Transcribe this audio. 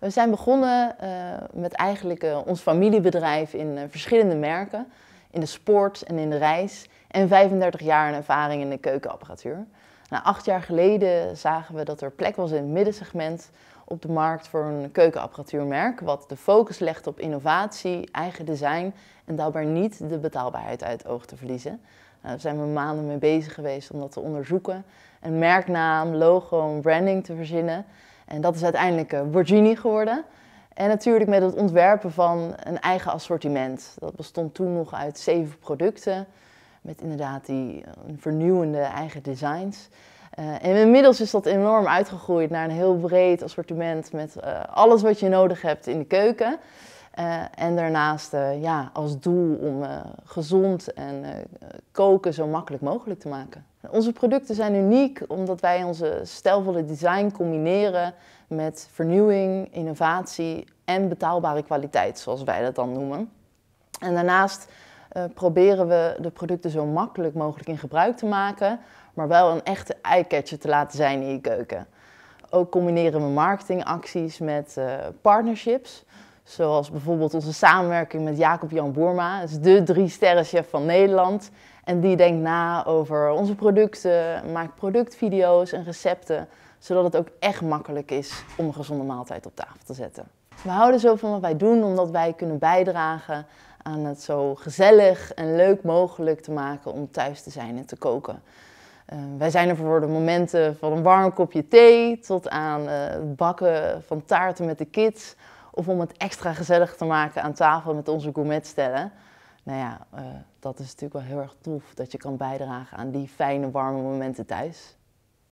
We zijn begonnen eh, met eigenlijk eh, ons familiebedrijf in eh, verschillende merken. In de sport en in de reis. En 35 jaar in ervaring in de keukenapparatuur. Nou, acht jaar geleden zagen we dat er plek was in het middensegment op de markt voor een keukenapparatuurmerk. Wat de focus legt op innovatie, eigen design en daarbij niet de betaalbaarheid uit het oog te verliezen. Nou, daar zijn we maanden mee bezig geweest om dat te onderzoeken. Een merknaam, logo en branding te verzinnen. En dat is uiteindelijk uh, eh, Borgini geworden. En natuurlijk met het ontwerpen van een eigen assortiment. Dat bestond toen nog uit zeven producten. Met inderdaad die eh, vernieuwende eigen designs. Eh, en inmiddels is dat enorm uitgegroeid naar een heel breed assortiment met alles wat je nodig hebt in de keuken. Eh, en daarnaast eh, ja, als doel om eh, gezond en koken zo makkelijk mogelijk te maken. Onze producten zijn uniek omdat wij onze stijlvolle design combineren met vernieuwing, innovatie en betaalbare kwaliteit, zoals wij dat dan noemen. En daarnaast proberen we de producten zo makkelijk mogelijk in gebruik te maken, maar wel een echte eyecatcher te laten zijn in je keuken. Ook combineren we marketingacties met partnerships Zoals bijvoorbeeld onze samenwerking met Jacob Jan Boerma, is de drie sterrenchef van Nederland. En die denkt na over onze producten, maakt productvideo's en recepten, zodat het ook echt makkelijk is om een gezonde maaltijd op tafel te zetten. We houden zo van wat wij doen omdat wij kunnen bijdragen aan het zo gezellig en leuk mogelijk te maken om thuis te zijn en te koken. Eh, wij zijn er voor de momenten van een warm kopje thee tot aan eh, het bakken van taarten met de kids of om het extra gezellig te maken aan tafel met onze gourmet stellen, Nou ja, eh, dat is natuurlijk wel heel erg tof dat je kan bijdragen aan die fijne, warme momenten thuis.